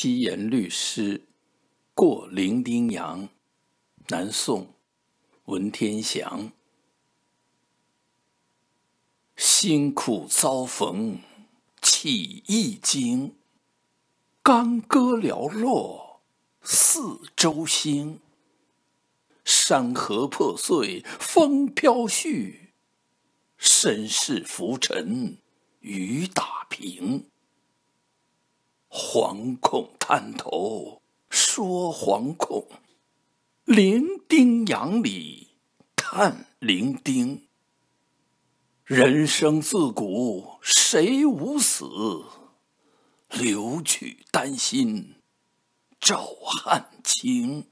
七言律诗《过零丁洋》，南宋，文天祥。辛苦遭逢起一经，干戈寥落四周星。山河破碎风飘絮，身世浮沉雨打萍。惶恐滩头说惶恐，零丁洋里叹零丁。人生自古谁无死？留取丹心照汗青。